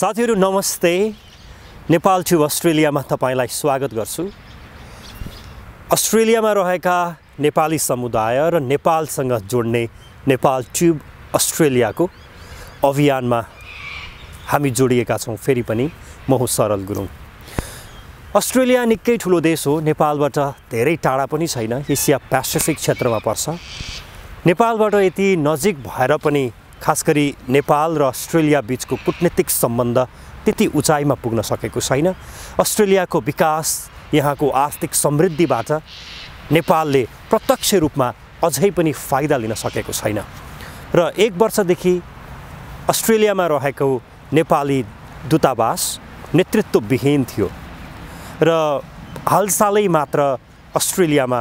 साथीहरू नमस्ते नेपाल ट्युब अस्ट्रेलियामा तपाईँलाई स्वागत गर्छु अस्ट्रेलियामा रहेका नेपाली समुदाय र नेपालसँग जोड्ने नेपाल ट्युब अस्ट्रेलियाको अभियानमा हामी जोडिएका छौँ फेरि पनि म हुँ सरल गुरुङ अस्ट्रेलिया निकै ठुलो देश हो नेपालबाट धेरै टाढा पनि छैन एसिया पेसिफिक क्षेत्रमा पर्छ नेपालबाट यति नजिक भएर पनि खास गरी नेपाल र अस्ट्रेलिया बिचको कुटनीतिक सम्बन्ध त्यति उचाइमा पुग्न सकेको छैन अस्ट्रेलियाको विकास यहाँको आर्थिक समृद्धिबाट नेपालले प्रत्यक्ष रूपमा अझै पनि फाइदा लिन सकेको छैन र एक वर्षदेखि अस्ट्रेलियामा रहेको नेपाली दूतावास नेतृत्वविहीन थियो र हालसालै मात्र अस्ट्रेलियामा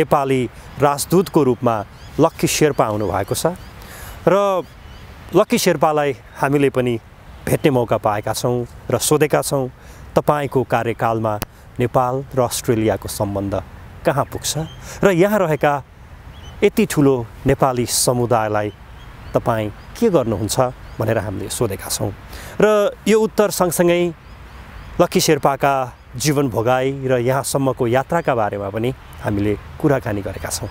नेपाली राजदूतको रूपमा लक्की शेर्पा आउनुभएको छ र लक्की शेर्पालाई हामीले पनि भेट्ने मौका पाएका छौँ र सोधेका छौँ तपाईँको कार्यकालमा नेपाल र अस्ट्रेलियाको सम्बन्ध कहाँ पुग्छ र यहाँ रहेका यति ठुलो नेपाली समुदायलाई तपाईँ के गर्नुहुन्छ भनेर हामीले सोधेका छौँ र यो उत्तर सँगसँगै लक्की शेर्पाका जीवन भोगाई र यहाँसम्मको यात्राका बारेमा पनि हामीले कुराकानी गरेका छौँ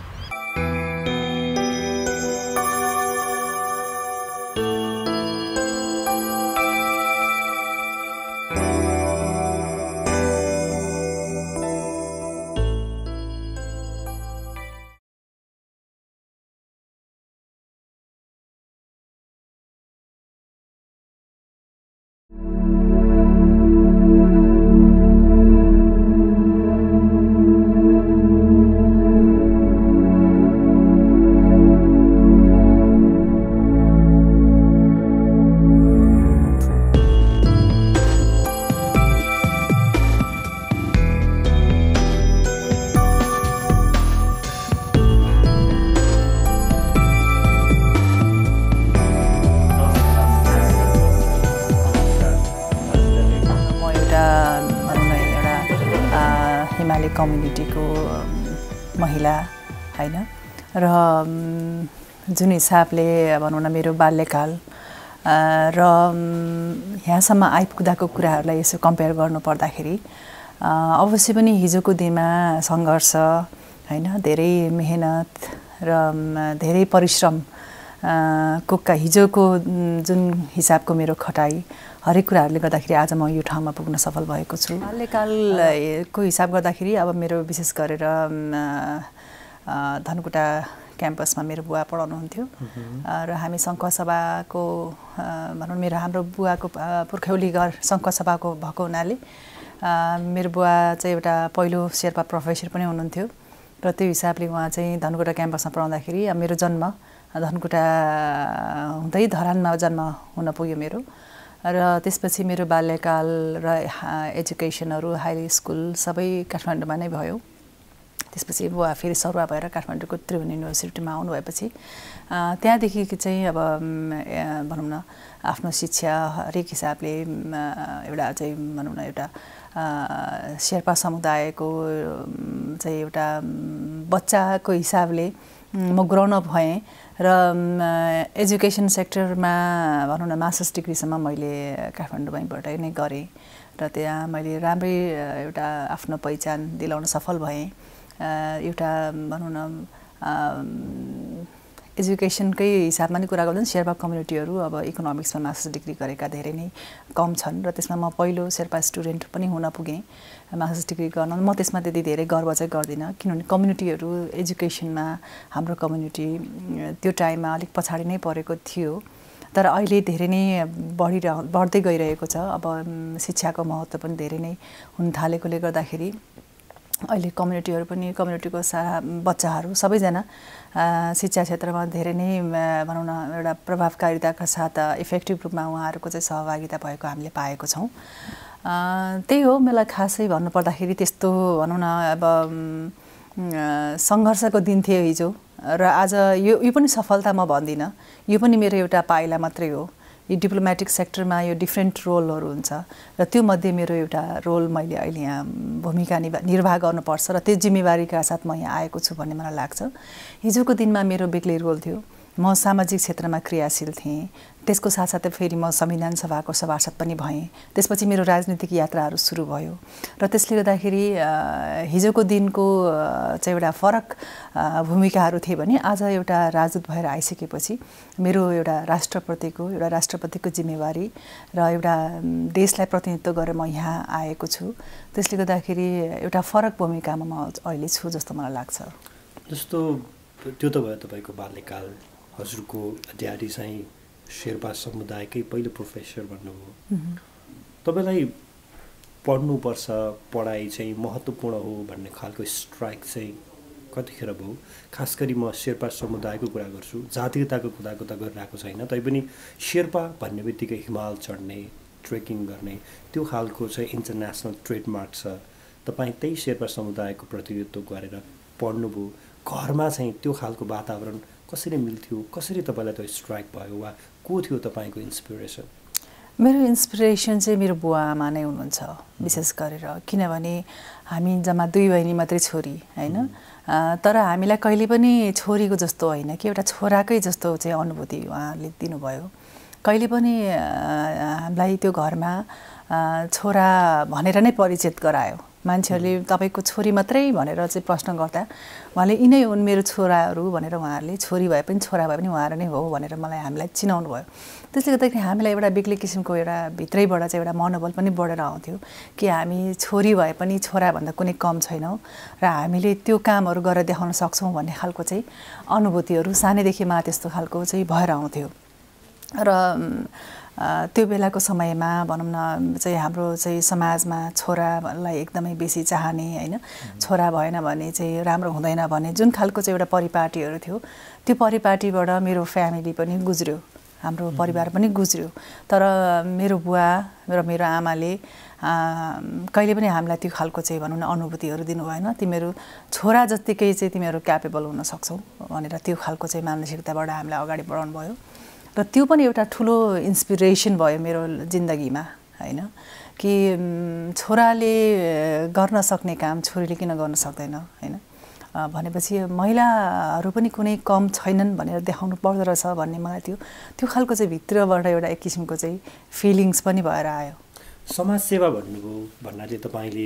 महिला होइन र जुन हिसाबले भनौँ न मेरो बाल्यकाल र यहाँसम्म आइपुग्दाको कुराहरूलाई यसो कम्पेयर गर्नुपर्दाखेरि अवश्य पनि हिजोको दिनमा सङ्घर्ष होइन धेरै मेहनत र धेरै परिश्रम को हिजोको जुन हिसाबको मेरो खटाई हरेक कुराहरूले गर्दाखेरि आज म यो ठाउँमा पुग्न सफल भएको छु बाल्यकालको हिसाब गर्दाखेरि अब मेरो विशेष गरेर धनकुटा क्याम्पसमा मेरो बुवा पढाउनुहुन्थ्यो र हामी सभाको भनौँ मेरो हाम्रो बुवाको पुर्ख्यौली घर सङ्खसभाको भएको हुनाले मेरो बुवा चाहिँ एउटा पहिलो शेर्पा प्रोफेसर पनि हुनुहुन्थ्यो र त्यो हिसाबले उहाँ चाहिँ धनकुटा क्याम्पसमा पढाउँदाखेरि मेरो जन्म धनकुटा हुँदै धरानमा जन्म हुन पुग्यो मेरो र त्यसपछि मेरो बाल्यकाल र एजुकेसनहरू हाई स्कुल सबै काठमाडौँमा नै भयो त्यसपछि बुवा फेरि सरुवा भएर काठमाडौँको त्रिभुवन युनिभर्सिटीमा आउनु भएपछि त्यहाँदेखि चाहिँ अब भनौँ न आफ्नो शिक्षा हरेक हिसाबले एउटा चाहिँ भनौँ न एउटा शेर्पा समुदायको चाहिँ एउटा बच्चाको हिसाबले म ग्रोन अप भएँ र एजुकेसन सेक्टरमा भनौँ न मास्टर्स डिग्रीसम्म मैले काठमाडौँ काठमाडौँबाट नै गरेँ र त्यहाँ मैले राम्रै एउटा आफ्नो पहिचान दिलाउन सफल भएँ एउटा भनौँ न एजुकेसनकै हिसाबमा नै कुरा गर्दा शेर्पा कम्युनिटीहरू अब इकोनोमिक्समा मास्टर्स डिग्री गरेका धेरै नै कम छन् र त्यसमा म पहिलो शेर्पा स्टुडेन्ट पनि हुन पुगेँ मास्टर्स डिग्री गर्न म त्यसमा त्यति धेरै गर्व चाहिँ गर्दिनँ किनभने कम्युनिटीहरू एजुकेसनमा हाम्रो कम्युनिटी त्यो टाइममा अलिक पछाडि नै परेको थियो तर अहिले धेरै नै बढिरह बढ्दै गइरहेको छ अब शिक्षाको महत्त्व पनि धेरै नै हुन थालेकोले गर्दाखेरि अहिले कम्युनिटीहरू पनि कम्युनिटीको सा बच्चाहरू सबैजना शिक्षा क्षेत्रमा धेरै नै भनौँ न एउटा प्रभावकारिताका साथ इफेक्टिभ रूपमा उहाँहरूको चाहिँ सहभागिता भएको हामीले पाएको छौँ त्यही हो मलाई खासै भन्नुपर्दाखेरि त्यस्तो भनौँ न अब सङ्घर्षको दिन थियो हिजो र आज यो यो पनि सफलता म भन्दिनँ यो पनि मेरो एउटा पाइला मात्रै हो यो डिप्लोमेटिक सेक्टरमा यो डिफ्रेन्ट रोलहरू हुन्छ र त्यो मध्ये मेरो एउटा रोल मैले अहिले यहाँ भूमिका निभा निर्वाह गर्नुपर्छ र त्यो जिम्मेवारीका साथ म यहाँ आएको छु भन्ने मलाई लाग्छ हिजोको दिनमा मेरो बेग्लै रोल थियो म सामाजिक क्षेत्रमा क्रियाशील थिएँ त्यसको साथसाथै फेरि म संविधान सभाको सभासद पनि भएँ त्यसपछि मेरो राजनीतिक यात्राहरू सुरु भयो र त्यसले गर्दाखेरि हिजोको दिनको चाहिँ एउटा फरक भूमिकाहरू थिए भने आज एउटा राजदूत भएर आइसकेपछि मेरो एउटा राष्ट्रपतिको एउटा राष्ट्रपतिको जिम्मेवारी र एउटा देशलाई प्रतिनिधित्व गरेर म यहाँ आएको छु त्यसले गर्दाखेरि एउटा फरक भूमिकामा म अहिले छु जस्तो मलाई लाग्छ जस्तो त्यो त भयो तपाईँको बाल्यकाल हजुरको ड्याडी चाहिँ शेर्पा समुदायकै पहिलो प्रोफेसर भन्नुभयो तपाईँलाई पढ्नुपर्छ पढाइ चाहिँ महत्त्वपूर्ण हो भन्ने खालको स्ट्राइक चाहिँ कतिखेर भयो खास गरी म शेर्पा समुदायको कुरा गर्छु जातीयताको कुराको त गरिरहेको छैन तैपनि शेर्पा भन्ने बित्तिकै हिमाल चढ्ने ट्रेकिङ गर्ने त्यो खालको चाहिँ इन्टरनेसनल ट्रेडमार्क छ तपाईँ त्यही शेर्पा समुदायको प्रतिनिधित्व गरेर पढ्नुभयो घरमा चाहिँ त्यो खालको वातावरण कसरी मिल्थ्यो कसरी तपाईँलाई त्यो स्ट्राइक भयो वा को थियो तपाईँको इन्सपिरेसन मेरो इन्सपिरेसन चाहिँ मेरो बुवा आमा नै हुनुहुन्छ विशेष गरेर किनभने हामी जम्मा दुई बहिनी मात्रै छोरी होइन तर हामीलाई कहिले पनि छोरीको जस्तो होइन कि एउटा छोराकै जस्तो चाहिँ अनुभूति उहाँले दिनुभयो कहिले पनि हामीलाई त्यो घरमा छोरा भनेर नै परिचित गरायो मान्छेहरूले तपाईँको छोरी मात्रै भनेर चाहिँ प्रश्न गर्दा उहाँले यिनै हुन् मेरो छोराहरू भनेर उहाँहरूले छोरी भए पनि छोरा भए पनि उहाँहरू नै हो भनेर मलाई हामीलाई चिनाउनु भयो त्यसले गर्दाखेरि हामीलाई एउटा बेग्लै किसिमको एउटा भित्रैबाट चाहिँ एउटा मनोबल पनि बढेर आउँथ्यो कि हामी छोरी भए पनि छोराभन्दा कुनै कम छैनौँ र हामीले त्यो कामहरू गरेर देखाउन सक्छौँ भन्ने खालको चाहिँ अनुभूतिहरू सानैदेखि मलाई त्यस्तो खालको चाहिँ भएर आउँथ्यो र त्यो बेलाको समयमा भनौँ न चाहिँ हाम्रो चाहिँ समाजमा छोरालाई एकदमै बेसी चाहने होइन छोरा भएन भने चाहिँ राम्रो हुँदैन भने जुन खालको चाहिँ एउटा परिपाटीहरू थियो त्यो परिपाटीबाट मेरो फ्यामिली पनि गुज्रियो हाम्रो परिवार पनि गुज्रियो तर मेरो बुवा र मेरो आमाले कहिले पनि हामीलाई त्यो खालको चाहिँ भनौँ न अनुभूतिहरू दिनु भएन तिमीहरू छोरा जत्तिकै चाहिँ तिमीहरू क्यापेबल हुन सक्छौ भनेर त्यो खालको चाहिँ मानसिकताबाट हामीलाई अगाडि बढाउनु भयो र त्यो पनि एउटा ठुलो इन्सपिरेसन भयो मेरो जिन्दगीमा होइन कि छोराले गर्न सक्ने काम छोरीले किन गर्न सक्दैन होइन भनेपछि महिलाहरू पनि कुनै कम छैनन् भनेर देखाउनु पर्दो रहेछ भन्ने मलाई त्यो त्यो खालको चाहिँ भित्रबाट एउटा एक किसिमको चाहिँ फिलिङ्स पनि भएर आयो समाजसेवा भन्नुभयो भन्नाले तपाईँले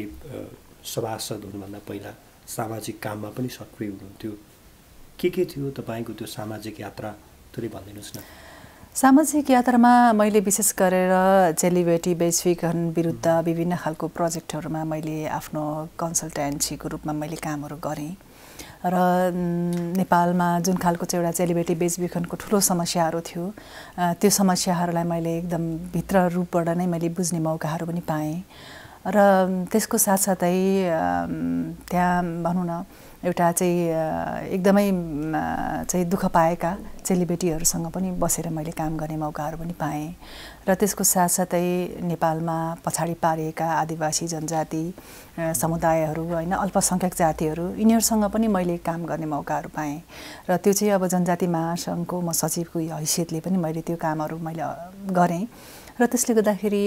सभासद हुनुभन्दा पहिला सामाजिक काममा पनि सक्रिय हुनुहुन्थ्यो के के थियो तपाईँको त्यो सामाजिक यात्रा थोरै भनिदिनुहोस् न सामाजिक यात्रामा मैले विशेष गरेर चेलिबेटी वैश्विकरण विरुद्ध विभिन्न खालको प्रोजेक्टहरूमा मैले आफ्नो कन्सल्टेन्सीको रूपमा मैले कामहरू गरेँ र नेपालमा जुन खालको चाहिँ एउटा चेलिबेटी बेचबिखनको ठुलो समस्याहरू थियो त्यो समस्याहरूलाई मैले एकदम भित्र रूपबाट नै मैले बुझ्ने मौकाहरू पनि पाएँ र त्यसको साथसाथै त्यहाँ भनौँ न एउटा चाहिँ एकदमै चाहिँ दुःख पाएका चेलीबेटीहरूसँग पनि बसेर मैले काम गर्ने मौकाहरू पनि पाएँ र त्यसको साथसाथै नेपालमा पछाडि पारिएका आदिवासी जनजाति समुदायहरू होइन अल्पसङ्ख्यक जातिहरू यिनीहरूसँग पनि मैले काम गर्ने मौकाहरू पाएँ र त्यो चाहिँ अब जनजाति महासङ्घको म सचिवको हैसियतले पनि मैले त्यो कामहरू मैले गरेँ र त्यसले गर्दाखेरि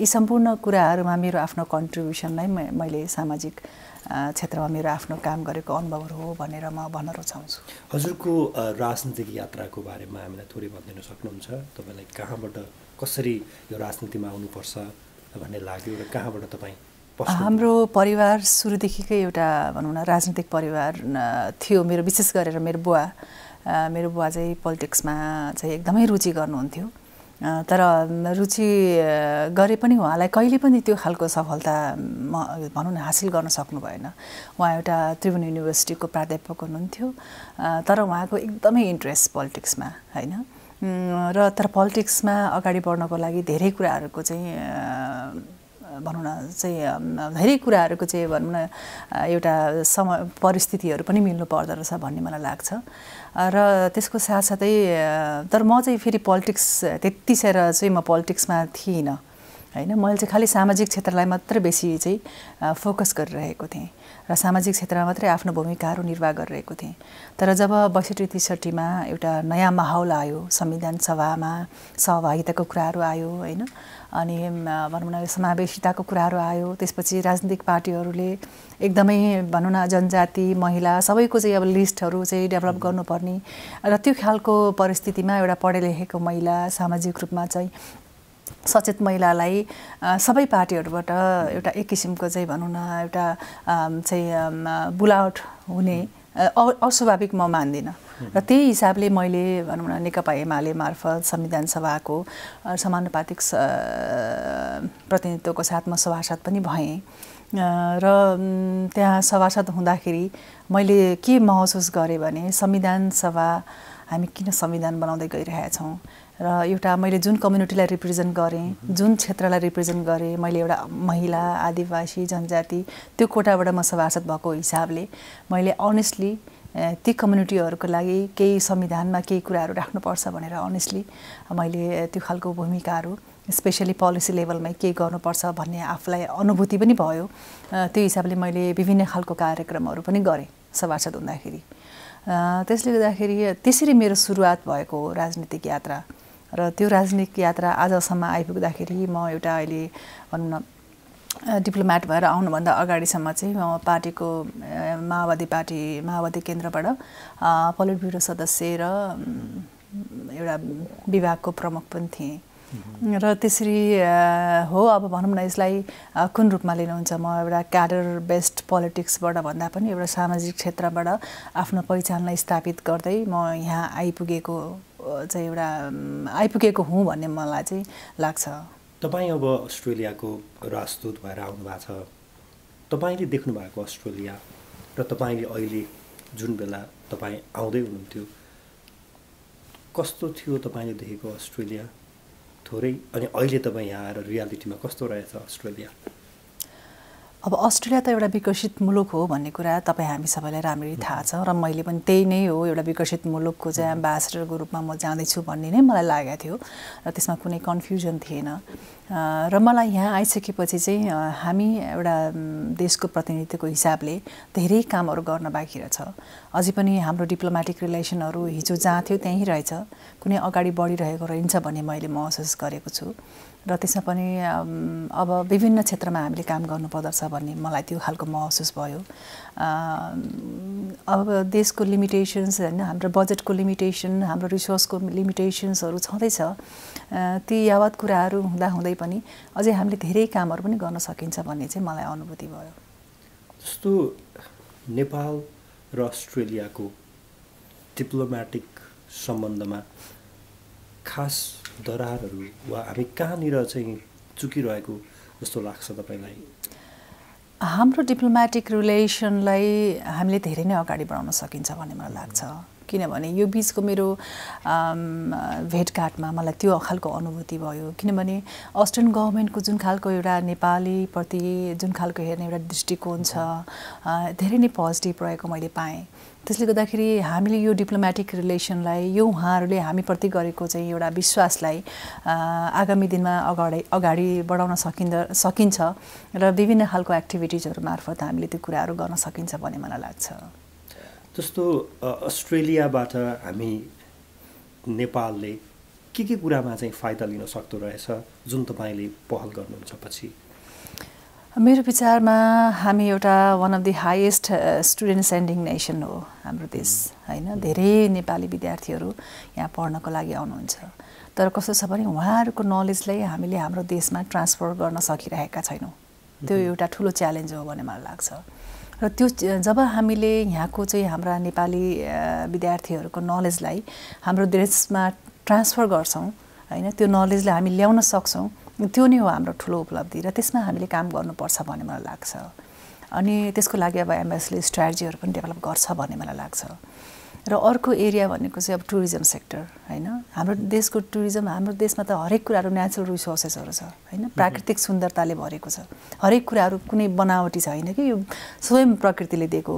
यी सम्पूर्ण कुराहरूमा मेरो आफ्नो कन्ट्रिब्युसनलाई मैले सामाजिक क्षेत्रमा मेरो आफ्नो काम गरेको अनुभवहरू हो भनेर म भन्न रुचाउँछु हजुरको राजनीतिक यात्राको बारेमा हामीलाई थोरै भनिदिन सक्नुहुन्छ तपाईँलाई कहाँबाट कसरी यो राजनीतिमा आउनुपर्छ भन्ने लाग्यो र कहाँबाट तपाईँ हाम्रो परिवार सुरुदेखिकै एउटा भनौँ न राजनीतिक परिवार थियो मेरो विशेष गरेर मेरो बुवा मेरो बुवा चाहिँ पोलिटिक्समा चाहिँ एकदमै रुचि गर्नुहुन्थ्यो तर रुचि गरे पनि उहाँलाई कहिले पनि त्यो खालको सफलता म भनौँ न हासिल गर्न सक्नु भएन उहाँ एउटा त्रिभुवन युनिभर्सिटीको प्राध्यापक हुनुहुन्थ्यो तर उहाँको एकदमै इन्ट्रेस्ट पोलिटिक्समा होइन र तर पोलिटिक्समा अगाडि बढ्नको लागि धेरै कुराहरूको चाहिँ भनौँ न चाहिँ धेरै कुराहरूको चाहिँ भनौँ न एउटा सम परिस्थितिहरू पनि मिल्नु पर्दो रहेछ भन्ने मलाई लाग्छ र त्यसको साथसाथै तर म चाहिँ फेरि पोलिटिक्स साह्रो चाहिँ म पोलिटिक्समा थिइनँ होइन मैले चाहिँ खालि सामाजिक क्षेत्रलाई मात्र बेसी चाहिँ फोकस गरिरहेको थिएँ र सामाजिक क्षेत्रमा मात्रै आफ्नो भूमिकाहरू निर्वाह गरिरहेको थिएँ तर जब बैसठी त्रिसठीमा एउटा नयाँ माहौल आयो संविधान सभामा सहभागिताको कुराहरू आयो होइन अनि भनौँ न समावेशिताको कुराहरू आयो त्यसपछि राजनीतिक पार्टीहरूले एकदमै भनौँ न जनजाति महिला सबैको चाहिँ अब लिस्टहरू चाहिँ डेभलप गर्नुपर्ने र त्यो खालको परिस्थितिमा एउटा पढे लेखेको महिला सामाजिक रूपमा चाहिँ सचेत महिलालाई सबै पार्टीहरूबाट एउटा एक किसिमको चाहिँ भनौँ न एउटा चाहिँ बुलावट हुने अस्वाभाविक म मान्दिनँ र त्यही हिसाबले मैले भनौँ न नेकपा एमाले मार्फत संविधान सभाको समानुपातिक प्रतिनिधित्वको साथ म सभासद पनि भएँ र त्यहाँ सभासद हुँदाखेरि मैले के महसुस गरेँ भने संविधान सभा हामी किन संविधान बनाउँदै गइरहेका छौँ र एउटा मैले जुन कम्युनिटीलाई रिप्रेजेन्ट गरेँ जुन क्षेत्रलाई रिप्रेजेन्ट गरेँ मैले एउटा महिला आदिवासी जनजाति त्यो कोटाबाट म सभासद भएको हिसाबले मैले अनेस्टली ती कम्युनिटीहरूको लागि केही संविधानमा केही कुराहरू राख्नुपर्छ भनेर अनेस्टली मैले त्यो खालको भूमिकाहरू स्पेसली पोलिसी लेभलमै के गर्नुपर्छ भन्ने आफूलाई अनुभूति पनि भयो त्यो हिसाबले मैले विभिन्न खालको कार्यक्रमहरू पनि गरेँ सभासद हुँदाखेरि त्यसले गर्दाखेरि त्यसरी मेरो सुरुवात भएको हो राजनीतिक यात्रा र त्यो राजनीतिक यात्रा आजसम्म आइपुग्दाखेरि म एउटा अहिले भनौँ न डिप्लोमेट भएर आउनुभन्दा अगाडिसम्म चाहिँ म पार्टीको माओवादी पार्टी माओवादी केन्द्रबाट पोलिट ब्युरो सदस्य र एउटा विभागको प्रमुख पनि थिएँ र त्यसरी हो अब भनौँ न यसलाई कुन रूपमा लिनुहुन्छ म एउटा क्याडर बेस्ड पोलिटिक्सबाट भन्दा पनि एउटा सामाजिक क्षेत्रबाट आफ्नो पहिचानलाई स्थापित गर्दै म यहाँ आइपुगेको चाहिँ एउटा आइपुगेको हुँ भन्ने मलाई चाहिँ लाग्छ तपाईँ अब अस्ट्रेलियाको राजदूत भएर आउनु भएको छ तपाईँले देख्नु भएको अस्ट्रेलिया र तपाईँले अहिले जुन बेला तपाईँ आउँदै हुनुहुन्थ्यो कस्तो थियो तपाईँले देखेको अस्ट्रेलिया थोरै अनि अहिले तपाईँ यहाँ आएर रियालिटीमा कस्तो रहेछ अस्ट्रेलिया अब अस्ट्रेलिया त एउटा विकसित मुलुक हो भन्ने कुरा तपाईँ हामी सबैलाई राम्ररी थाहा छ र मैले पनि त्यही नै हो एउटा विकसित मुलुकको चाहिँ एम्बासेडरको रूपमा म जाँदैछु भन्ने नै मलाई लागेको थियो र त्यसमा कुनै कन्फ्युजन थिएन र मलाई यहाँ आइसकेपछि चाहिँ हामी एउटा देशको प्रतिनिधित्वको हिसाबले धेरै कामहरू गर्न बाँकी रहेछ अझै पनि हाम्रो डिप्लोमेटिक रिलेसनहरू हिजो जहाँ थियो त्यहीँ रहेछ कुनै अगाडि बढिरहेको रहन्छ भन्ने मैले महसुस गरेको छु र त्यसमा पनि अब विभिन्न क्षेत्रमा हामीले काम गर्नुपर्दछ भन्ने मलाई त्यो खालको महसुस भयो अब देशको लिमिटेसन्स होइन हाम्रो बजेटको लिमिटेसन हाम्रो रिसोर्सको लिमिटेसन्सहरू छँदैछ ती यावत कुराहरू हुँदाहुँदै पनि अझै हामीले धेरै कामहरू पनि गर्न सकिन्छ भन्ने चाहिँ मलाई अनुभूति भयो जस्तो नेपाल र अस्ट्रेलियाको डिप्लोमेटिक सम्बन्धमा खास दरारहरू वा हामी कहाँनिर चाहिँ चुकिरहेको जस्तो लाग्छ तपाईँलाई हाम्रो डिप्लोमेटिक रिलेसनलाई हामीले धेरै नै अगाडि बढाउन सकिन्छ भन्ने मलाई लाग्छ किनभने यो बिचको मेरो भेटघाटमा मलाई त्यो खालको अनुभूति भयो किनभने अस्ट्रेलियन गभर्मेन्टको जुन खालको एउटा नेपालीप्रति जुन खालको हेर्ने एउटा दृष्टिकोण छ धेरै नै पोजिटिभ रहेको मैले पाएँ त्यसले गर्दाखेरि हामीले यो डिप्लोमेटिक रिलेसनलाई यो उहाँहरूले हामीप्रति गरेको चाहिँ एउटा विश्वासलाई आगामी दिनमा अगाडि अगाडि बढाउन सकिँद सकिन्छ र विभिन्न खालको एक्टिभिटिजहरू मार्फत हामीले त्यो कुराहरू गर्न सकिन्छ भन्ने मलाई लाग्छ जस्तो अस्ट्रेलियाबाट हामी नेपालले के के कुरामा चाहिँ फाइदा लिन सक्दो रहेछ जुन तपाईँले पहल गर्नुहुन्छ पछि मेरो विचारमा हामी एउटा one of the highest student sending nation हो हाम्रो देश mm-hmm. होइन mm-hmm. धेरै नेपाली विद्यार्थीहरू यहाँ पढ्नको लागि आउनुहुन्छ तर कस्तो छ भने उहाँहरूको नलेजलाई हामीले हाम्रो देशमा ट्रान्सफर गर्न सकिरहेका छैनौँ त्यो mm-hmm. एउटा ठुलो च्यालेन्ज हो भन्ने मलाई लाग्छ र त्यो जब हामीले यहाँको चाहिँ हाम्रा नेपाली uh, विद्यार्थीहरूको नलेजलाई हाम्रो देशमा ट्रान्सफर गर्छौँ होइन त्यो नलेजलाई हामी ल्याउन सक्छौँ त्यो नै हो हाम्रो ठुलो उपलब्धि र त्यसमा हामीले काम गर्नुपर्छ भन्ने मलाई लाग्छ अनि त्यसको लागि अब एमएसले स्ट्राटेजीहरू पनि डेभलप गर्छ भन्ने मलाई लाग्छ र अर्को एरिया भनेको चाहिँ अब टुरिज्म सेक्टर होइन हाम्रो देशको टुरिज्म हाम्रो देशमा त हरेक कुराहरू नेचुरल रिसोर्सेसहरू छ होइन प्राकृतिक सुन्दरताले भरेको छ हरेक कुराहरू कुनै बनावटी छ होइन कि यो स्वयं प्रकृतिले दिएको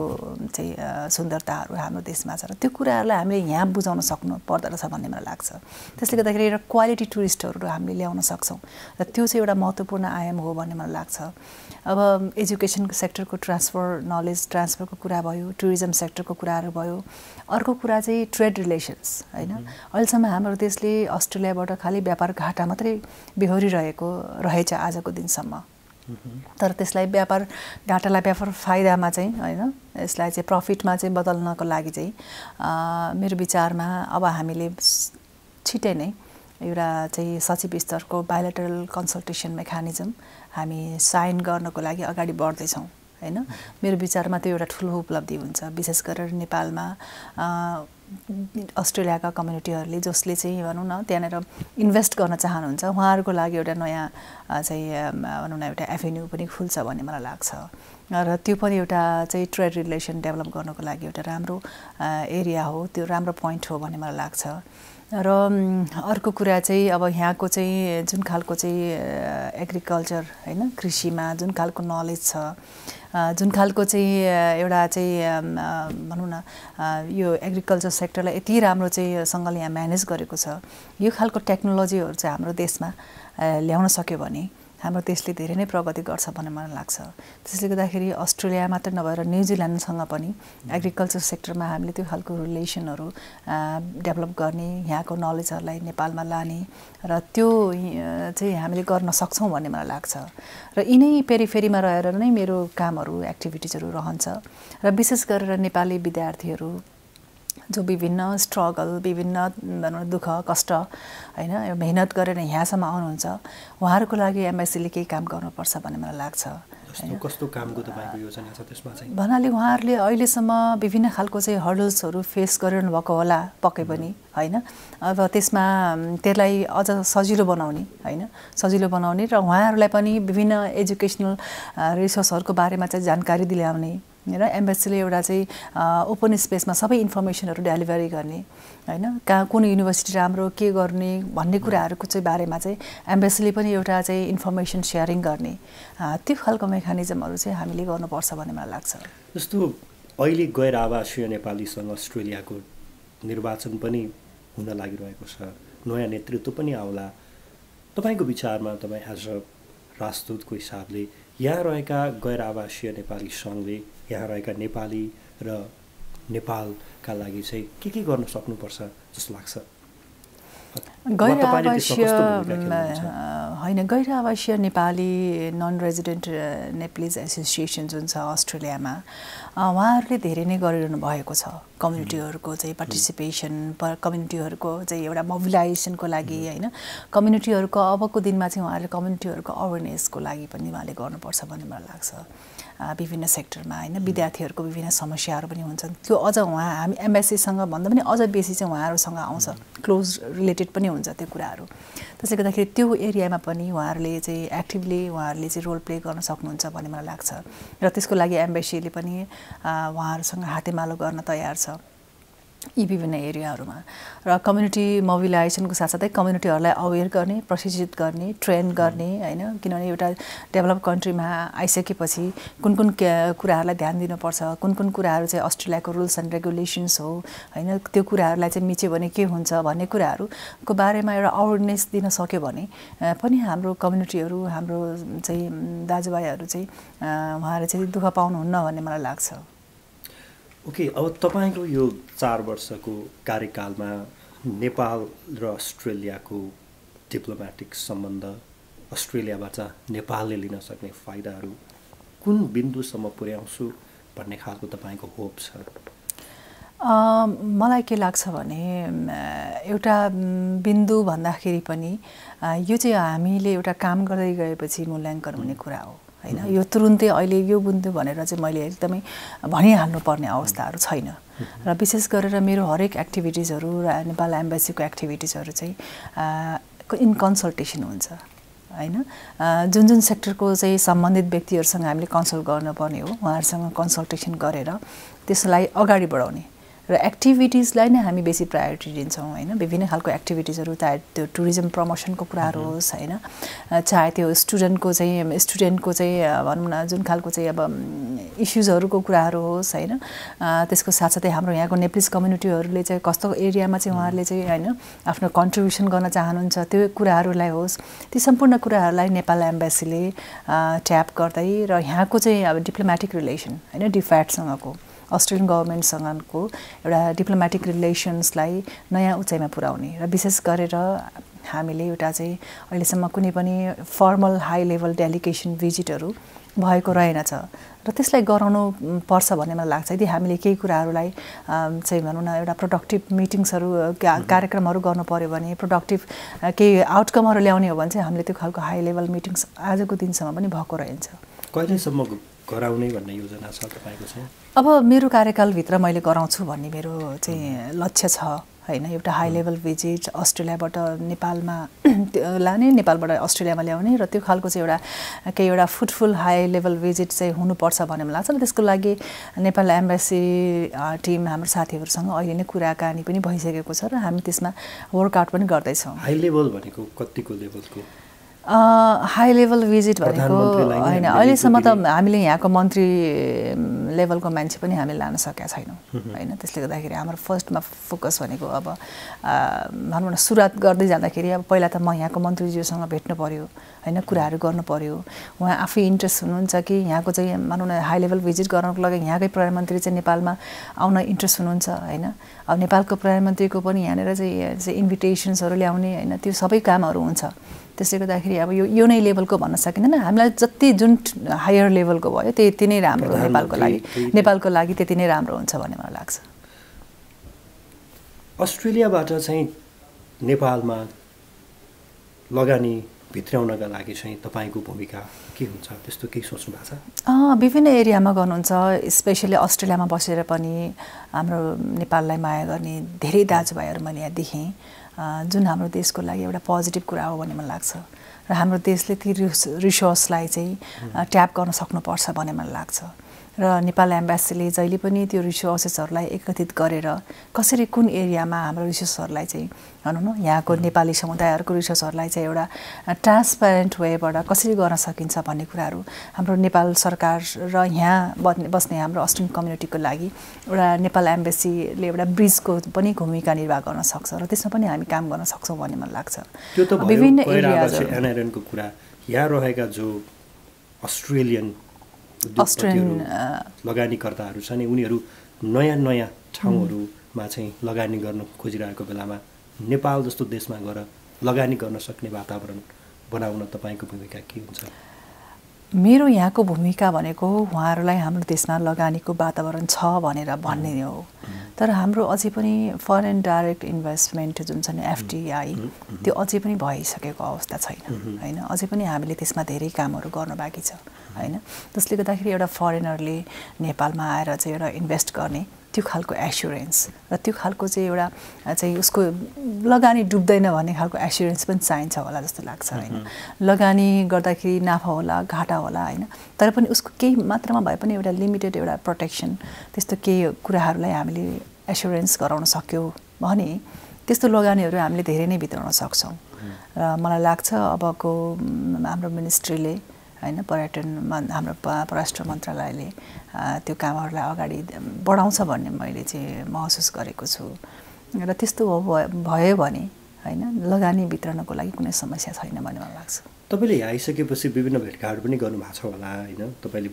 चाहिँ सुन्दरताहरू हाम्रो देशमा छ र त्यो कुराहरूलाई हामीले यहाँ बुझाउन सक्नु पर्दो रहेछ भन्ने मलाई लाग्छ त्यसले गर्दाखेरि एउटा क्वालिटी टुरिस्टहरू हामीले ल्याउन सक्छौँ र त्यो चाहिँ एउटा महत्त्वपूर्ण आयाम हो भन्ने मलाई लाग्छ अब एजुकेसन सेक्टरको ट्रान्सफर नलेज ट्रान्सफरको कुरा भयो टुरिज्म सेक्टरको कुराहरू भयो अर्को कुरा चाहिँ ट्रेड रिलेसन्स होइन अहिलेसम्म हाम्रो देशले अस्ट्रेलियाबाट खालि व्यापार घाटा मात्रै बिहोरिरहेको रहेछ आजको दिनसम्म तर त्यसलाई व्यापार घाटालाई व्यापार फाइदामा चाहिँ होइन यसलाई चाहिँ प्रफिटमा चाहिँ बदल्नको लागि चाहिँ मेरो विचारमा अब हामीले छिटै नै एउटा चाहिँ सचिव स्तरको बायोलेटरल कन्सल्टेसन मेकानिजम हामी साइन गर्नको लागि अगाडि बढ्दैछौँ होइन मेरो विचारमा त्यो एउटा ठुलो उपलब्धि हुन्छ विशेष गरेर नेपालमा अस्ट्रेलियाका कम्युनिटीहरूले जसले चाहिँ भनौँ न त्यहाँनिर इन्भेस्ट गर्न चाहनुहुन्छ उहाँहरूको लागि एउटा नयाँ चाहिँ भनौँ न एउटा एभेन्यू पनि खुल्छ भन्ने मलाई लाग्छ र त्यो पनि एउटा चाहिँ ट्रेड रिलेसन डेभलप गर्नको लागि एउटा राम्रो एरिया हो त्यो राम्रो पोइन्ट हो भन्ने मलाई लाग्छ र अर्को कुरा चाहिँ अब यहाँको चाहिँ जुन खालको चाहिँ एग्रिकल्चर होइन कृषिमा जुन खालको नलेज छ जुन खालको चाहिँ एउटा चाहिँ भनौँ न यो एग्रिकल्चर सेक्टरलाई यति राम्रो चाहिँ सँगले यहाँ म्यानेज गरेको छ यो खालको टेक्नोलोजीहरू चाहिँ हाम्रो देशमा ल्याउन सक्यो भने हाम्रो देशले धेरै नै प्रगति गर्छ भन्ने मलाई लाग्छ त्यसले गर्दाखेरि अस्ट्रेलिया मात्र नभएर न्युजिल्यान्डसँग पनि एग्रिकल्चर सेक्टरमा हामीले त्यो खालको रिलेसनहरू डेभलप गर्ने यहाँको नलेजहरूलाई नेपालमा लाने र त्यो चाहिँ हामीले गर्न सक्छौँ भन्ने मलाई लाग्छ र यिनै पेरिफेरीमा रहेर नै मेरो कामहरू एक्टिभिटिजहरू रहन्छ र विशेष गरेर नेपाली विद्यार्थीहरू जो विभिन्न स्ट्रगल विभिन्न भनौँ दुःख कष्ट होइन मेहनत गरेर यहाँसम्म आउनुहुन्छ उहाँहरूको लागि एमआइसीले केही काम गर्नुपर्छ भन्ने मलाई लाग्छ कस्तो कामको योजना छ त्यसमा चाहिँ भन्नाले उहाँहरूले अहिलेसम्म विभिन्न खालको चाहिँ हर्डल्सहरू फेस गरिरहनु भएको होला पक्कै पनि होइन अब त्यसमा त्यसलाई अझ सजिलो बनाउने होइन सजिलो बनाउने र उहाँहरूलाई पनि विभिन्न एजुकेसनल रिसोर्सहरूको बारेमा चाहिँ जानकारी दिलाउने र एम्बेसीले एउटा चाहिँ ओपन स्पेसमा सबै इन्फर्मेसनहरू डेलिभरी गर्ने होइन कहाँ कुन युनिभर्सिटी राम्रो के गर्ने भन्ने mm. कुराहरूको चाहिँ बारेमा चाहिँ एम्बेसीले पनि एउटा चाहिँ इन्फर्मेसन सेयरिङ गर्ने त्यो खालको मेकानिजमहरू चाहिँ हामीले गर्नुपर्छ भन्ने मलाई लाग्छ जस्तो अहिले गैर आवासीय नेपालीसँग अस्ट्रेलियाको निर्वाचन पनि हुन लागिरहेको छ नयाँ नेतृत्व पनि आउला तपाईँको विचारमा तपाईँ एज अ राजदूतको हिसाबले यहाँ रहेका गैर आवासीय नेपाली सङ्घले यहाँ रहेका नेपाली र नेपालका लागि चाहिँ के के गर्न सक्नुपर्छ जस्तो लाग्छ गैर आवासीय होइन गैर आवासीय Nepali non resident Nepalese association जुन छ अस्ट्रेलियामा उहाँहरूले धेरै नै गरिरहनु भएको छ कम्युनिटीहरूको चाहिँ पार्टिसिपेसन कम्युनिटीहरूको चाहिँ एउटा मोबिलाइजेसनको लागि होइन कम्युनिटीहरूको अबको दिनमा चाहिँ उहाँहरूले कम्युनिटीहरूको अवेरनेसको लागि पनि उहाँले गर्नुपर्छ भन्ने मलाई लाग्छ विभिन्न सेक्टरमा होइन विद्यार्थीहरूको विभिन्न समस्याहरू पनि हुन्छन् त्यो अझ उहाँ हामी एमबेसीसँग भन्दा पनि अझ बेसी चाहिँ उहाँहरूसँग आउँछ क्लोज रिलेटेड पनि हुन्छ त्यो कुराहरू त्यसले गर्दाखेरि त्यो एरियामा पनि उहाँहरूले चाहिँ एक्टिभली उहाँहरूले चाहिँ रोल प्ले गर्न सक्नुहुन्छ भन्ने मलाई लाग्छ र त्यसको लागि एम्बेसीले पनि उहाँहरूसँग हातेमालो गर्न तयार छ यी विभिन्न एरियाहरूमा र कम्युनिटी मोबिलाइजेसनको साथसाथै कम्युनिटीहरूलाई अवेर गर्ने प्रशिक्षित गर्ने ट्रेन गर्ने होइन किनभने एउटा डेभलप कन्ट्रीमा आइसकेपछि कुन कुन कुराहरूलाई ध्यान दिनुपर्छ कुन कुन कुराहरू चाहिँ अस्ट्रेलियाको रुल्स एन्ड रेगुलेसन्स हो होइन त्यो कुराहरूलाई चाहिँ मिच्यो भने के हुन्छ भन्ने कुराहरूको बारेमा एउटा अवेरनेस दिन सक्यो भने पनि हाम्रो कम्युनिटीहरू हाम्रो चाहिँ दाजुभाइहरू चाहिँ उहाँहरू चाहिँ दुःख पाउनुहुन्न भन्ने मलाई लाग्छ ओके अब तपाईँको यो चार वर्षको कार्यकालमा नेपाल र अस्ट्रेलियाको डिप्लोमेटिक सम्बन्ध अस्ट्रेलियाबाट नेपालले लिन सक्ने फाइदाहरू कुन बिन्दुसम्म पुर्याउँछु भन्ने खालको तपाईँको होप छ मलाई के लाग्छ भने एउटा बिन्दु भन्दाखेरि पनि यो चाहिँ हामीले एउटा काम गर्दै गएपछि मूल्याङ्कन हुने कुरा हो होइन यो तुरुन्तै अहिले यो बुन्थ्यो भनेर चाहिँ मैले एकदमै भनिहाल्नु पर्ने अवस्थाहरू छैन र विशेष गरेर मेरो हरेक एक्टिभिटिजहरू र नेपाल एम्बेसीको एक्टिभिटिजहरू चाहिँ इन कन्सल्टेसन हुन्छ होइन जुन जुन सेक्टरको चाहिँ सम्बन्धित व्यक्तिहरूसँग हामीले कन्सल्ट गर्नुपर्ने हो उहाँहरूसँग कन्सल्टेसन गरेर त्यसलाई अगाडि बढाउने र एक्टिभिटिजलाई नै हामी बेसी प्रायोरिटी दिन्छौँ होइन विभिन्न खालको एक्टिभिटिजहरू चाहे त्यो टुरिज्म प्रमोसनको कुराहरू होस् होइन चाहे त्यो स्टुडेन्टको चाहिँ स्टुडेन्टको चाहिँ भनौँ न जुन खालको चाहिँ अब इस्युजहरूको कुराहरू होस् होइन त्यसको साथसाथै हाम्रो यहाँको नेप्लिस कम्युनिटीहरूले चाहिँ कस्तो एरियामा चाहिँ उहाँहरूले चाहिँ होइन आफ्नो कन्ट्रिब्युसन गर्न चाहनुहुन्छ त्यो कुराहरूलाई होस् ती सम्पूर्ण कुराहरूलाई नेपाल एम्बेसीले ट्याप गर्दै र यहाँको चाहिँ अब डिप्लोमेटिक रिलेसन होइन डिफ्याटसँगको अस्ट्रेलियन गभर्मेन्टसँगको एउटा डिप्लोमेटिक रिलेसन्सलाई नयाँ उचाइमा पुर्याउने र विशेष गरेर हामीले एउटा चाहिँ अहिलेसम्म कुनै पनि फर्मल हाई लेभल डेलिगेसन भिजिटहरू भएको रहेनछ र त्यसलाई गराउनु पर्छ भन्ने मलाई लाग्छ यदि हामीले केही कुराहरूलाई चाहिँ भनौँ न एउटा प्रोडक्टिभ मिटिङ्सहरू कार्यक्रमहरू गर्नु पऱ्यो भने प्रोडक्टिभ केही आउटकमहरू ल्याउने हो भने चाहिँ हामीले त्यो खालको हाई लेभल मिटिङ्स आजको दिनसम्म पनि भएको रहन्छ कहिलेसम्मको गराउने भन्ने योजना छ तपाईँको चाहिँ अब मेरो कार्यकालभित्र मैले गराउँछु भन्ने मेरो चाहिँ लक्ष्य छ होइन एउटा हाई लेभल भिजिट अस्ट्रेलियाबाट नेपालमा लाने नेपालबाट अस्ट्रेलियामा ल्याउने र त्यो खालको चाहिँ एउटा केही एउटा फुटफुल हाई लेभल भिजिट चाहिँ हुनुपर्छ भन्ने मलाई लाग्छ र त्यसको लागि नेपाल एम्बेसी टिम हाम्रो साथीहरूसँग अहिले नै कुराकानी पनि भइसकेको छ र हामी त्यसमा वर्कआउट पनि गर्दैछौँ हाई लेभल भनेको कतिको लेभलको हाई लेभल भिजिट भनेको होइन अहिलेसम्म त हामीले यहाँको मन्त्री लेभलको मान्छे पनि हामीले लान सकेका छैनौँ होइन त्यसले गर्दाखेरि हाम्रो फर्स्टमा फोकस भनेको अब भनौँ न सुरुवात गर्दै जाँदाखेरि अब पहिला त म यहाँको मन्त्रीज्यूसँग भेट्नु पऱ्यो होइन कुराहरू गर्नु पऱ्यो उहाँ आफै इन्ट्रेस्ट हुनुहुन्छ कि यहाँको चाहिँ भनौँ न हाई लेभल भिजिट गर्नको लागि यहाँकै प्रधानमन्त्री चाहिँ नेपालमा आउन इन्ट्रेस्ट हुनुहुन्छ होइन अब नेपालको प्रधानमन्त्रीको पनि यहाँनिर चाहिँ इन्भिटेसन्सहरू ल्याउने होइन त्यो सबै कामहरू हुन्छ त्यसले गर्दाखेरि अब यो यो नै लेभलको भन्न सकिँदैन हामीलाई जति जुन हायर लेभलको भयो त्यति नै राम्रो नेपालको लागि नेपालको लागि त्यति नै राम्रो हुन्छ भन्ने मलाई लाग्छ अस्ट्रेलियाबाट चाहिँ नेपालमा लगानी भित्राउनका लागि चाहिँ तपाईँको भूमिका के हुन्छ त्यस्तो केही सोच्नु भएको छ विभिन्न एरियामा गर्नुहुन्छ स्पेसली अस्ट्रेलियामा बसेर पनि हाम्रो नेपाललाई माया गर्ने धेरै दाजुभाइहरू मैले यहाँ देखेँ जुन हाम्रो देशको लागि एउटा पोजिटिभ कुरा हो भन्ने मलाई लाग्छ र हाम्रो देशले ती रिस रिसोर्सलाई चाहिँ ट्याप गर्न सक्नुपर्छ भन्ने मलाई लाग्छ र नेपाल एम्बेसीले जहिले पनि त्यो रिसोर्सेसहरूलाई एकत्रित गरेर कसरी कुन एरियामा हाम्रो रिसोर्सहरूलाई चाहिँ भनौँ न यहाँको नेपाली समुदायहरूको रिसोर्सहरूलाई चाहिँ एउटा ट्रान्सपेरेन्ट वेबाट कसरी गर्न सकिन्छ भन्ने कुराहरू हाम्रो नेपाल सरकार र यहाँ बस्ने बस्ने हाम्रो अस्टिन कम्युनिटीको लागि एउटा नेपाल एम्बेसीले एउटा ब्रिजको पनि भूमिका निर्वाह गर्न सक्छ र त्यसमा पनि हामी काम गर्न सक्छौँ भन्ने मलाई लाग्छ विभिन्न एरिया यहाँ रहेका जो अस्ट्रेलियन अस्ट्रेलियन uh, लगानीकर्ताहरू छन् उनीहरू नयाँ नयाँ ठाउँहरूमा चाहिँ लगानी गर्न खोजिरहेको बेलामा नेपाल जस्तो देशमा गएर लगानी गर्न सक्ने वातावरण बनाउन तपाईँको भूमिका के हुन्छ मेरो यहाँको भूमिका भनेको उहाँहरूलाई हाम्रो देशमा लगानीको वातावरण छ भनेर भन्ने हो तर हाम्रो अझै पनि फरेन डाइरेक्ट इन्भेस्टमेन्ट जुन छ नि एफडिआई त्यो अझै पनि भइसकेको अवस्था छैन होइन अझै पनि हामीले त्यसमा धेरै कामहरू गर्नु बाँकी छ होइन जसले गर्दाखेरि एउटा फरेनरले नेपालमा आएर चाहिँ एउटा इन्भेस्ट गर्ने त्यो खालको एस्युरेन्स र त्यो खालको चाहिँ एउटा चाहिँ उसको लगानी डुब्दैन भन्ने खालको एस्युरेन्स पनि चाहिन्छ होला जस्तो लाग्छ होइन लगानी गर्दाखेरि नाफा होला घाटा होला होइन तर पनि उसको केही मात्रामा भए पनि एउटा लिमिटेड एउटा प्रोटेक्सन त्यस्तो केही कुराहरूलाई हामीले एस्युरेन्स गराउन सक्यौँ भने त्यस्तो लगानीहरू हामीले धेरै नै भित्राउन सक्छौँ र मलाई लाग्छ अबको हाम्रो मिनिस्ट्रीले होइन पर्यटनमा हाम्रो परराष्ट्र मन्त्रालयले त्यो कामहरूलाई अगाडि बढाउँछ भन्ने मैले चाहिँ महसुस गरेको छु र त्यस्तो भयो भने होइन लगानी वितरणको लागि कुनै समस्या छैन भन्ने मलाई लाग्छ तपाईँले यहाँ आइसकेपछि विभिन्न भेटघाट पनि गर्नुभएको छ होला होइन तपाईँले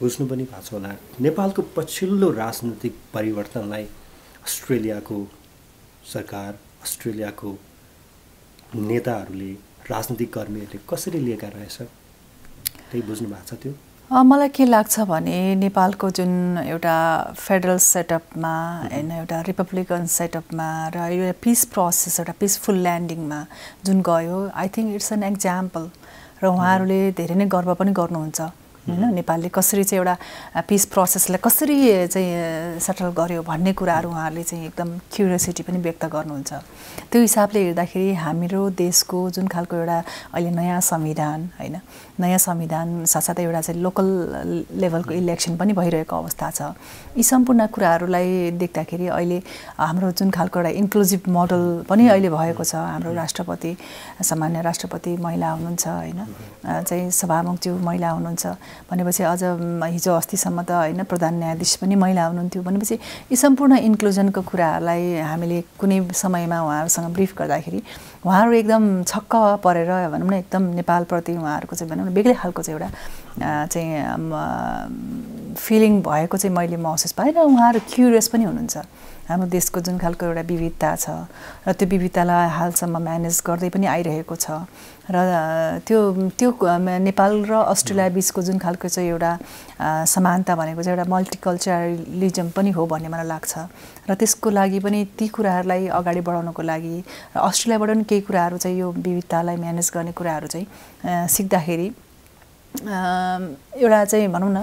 बुझ्नु पनि भएको छ होला नेपालको पछिल्लो राजनीतिक परिवर्तनलाई अस्ट्रेलियाको सरकार अस्ट्रेलियाको नेताहरूले राजनीतिक कर्मीहरूले कसरी लिएका रहेछ त्यही बुझ्नु भएको छ त्यो मलाई के लाग्छ भने नेपालको जुन एउटा फेडरल सेटअपमा होइन एउटा रिपब्लिकन सेटअपमा र एउटा पिस प्रोसेस एउटा पिसफुल ल्यान्डिङमा जुन गयो I think it's an example र उहाँहरूले धेरै नै गर्व पनि गर्नुहुन्छ होइन नेपालले कसरी चाहिँ एउटा पिस प्रोसेसलाई कसरी चाहिँ सेटल गर्यो भन्ने कुराहरू उहाँहरूले चाहिँ एकदम क्युरियोसिटी पनि व्यक्त गर्नुहुन्छ त्यो हिसाबले हेर्दाखेरि हाम्रो देशको जुन खालको एउटा अहिले नयाँ संविधान होइन नयाँ संविधान साथसाथै एउटा चाहिँ लोकल लेभलको इलेक्सन पनि भइरहेको अवस्था छ यी सम्पूर्ण कुराहरूलाई देख्दाखेरि अहिले हाम्रो जुन खालको एउटा इन्क्लुजिभ मोडल पनि अहिले भएको छ हाम्रो राष्ट्रपति सामान्य राष्ट्रपति महिला हुनुहुन्छ होइन चाहिँ सभामुखज्यू महिला हुनुहुन्छ भनेपछि अझ हिजो अस्तिसम्म त होइन प्रधान न्यायाधीश पनि महिला हुनुहुन्थ्यो भनेपछि यी सम्पूर्ण इन्क्लुजनको कुराहरूलाई हामीले कुनै समयमा उहाँहरूसँग ब्रिफ गर्दाखेरि उहाँहरू एकदम छक्क परेर भनौँ न एकदम नेपालप्रति उहाँहरूको चाहिँ भनौँ आफ्नो बेग्लै खालको चाहिँ एउटा चाहिँ फिलिङ भएको चाहिँ मैले महसुस पाएँ र उहाँहरू क्युरियस पनि हुनुहुन्छ हाम्रो देशको जुन खालको एउटा विविधता छ र त्यो विविधतालाई हालसम्म म्यानेज गर्दै पनि आइरहेको छ र त्यो त्यो नेपाल र अस्ट्रेलिया mm. बिचको जुन खालको चाहिँ एउटा समानता भनेको चाहिँ एउटा मल्टिकल्चरलिजम पनि हो भन्ने मलाई लाग्छ र त्यसको लागि पनि ती कुराहरूलाई अगाडि बढाउनको लागि र अस्ट्रेलियाबाट पनि केही कुराहरू चाहिँ यो विविधतालाई म्यानेज गर्ने कुराहरू चाहिँ सिक्दाखेरि एउटा चाहिँ भनौँ न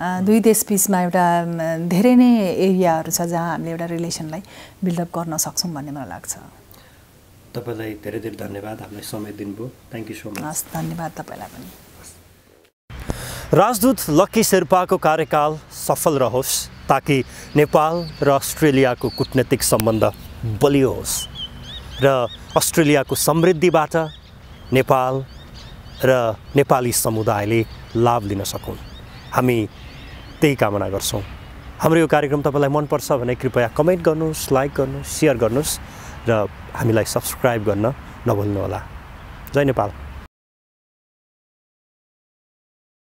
दुई देश बिचमा एउटा धेरै नै एरियाहरू छ जहाँ हामीले एउटा रिलेसनलाई बिल्डअप गर्न सक्छौँ भन्ने मलाई लाग्छ तपाईँलाई धेरै धेरै धन्यवाद हामीलाई समय दिनुभयो थ्याङ्क यू सो मच हस् धन्यवाद तपाईँलाई पनि राजदूत लक्की शेर्पाको कार्यकाल सफल रहोस् ताकि नेपाल र अस्ट्रेलियाको कुटनैतिक सम्बन्ध बलियो होस् र अस्ट्रेलियाको समृद्धिबाट नेपाल र नेपाली समुदायले लाभ लिन सकुन् हामी त्यही कामना गर्छौँ हाम्रो यो कार्यक्रम तपाईँलाई मनपर्छ भने कृपया कमेन्ट गर्नुहोस् लाइक गर्नुहोस् सेयर गर्नुहोस् र हामीलाई सब्सक्राइब गर्न नभुल्नुहोला जय नेपाल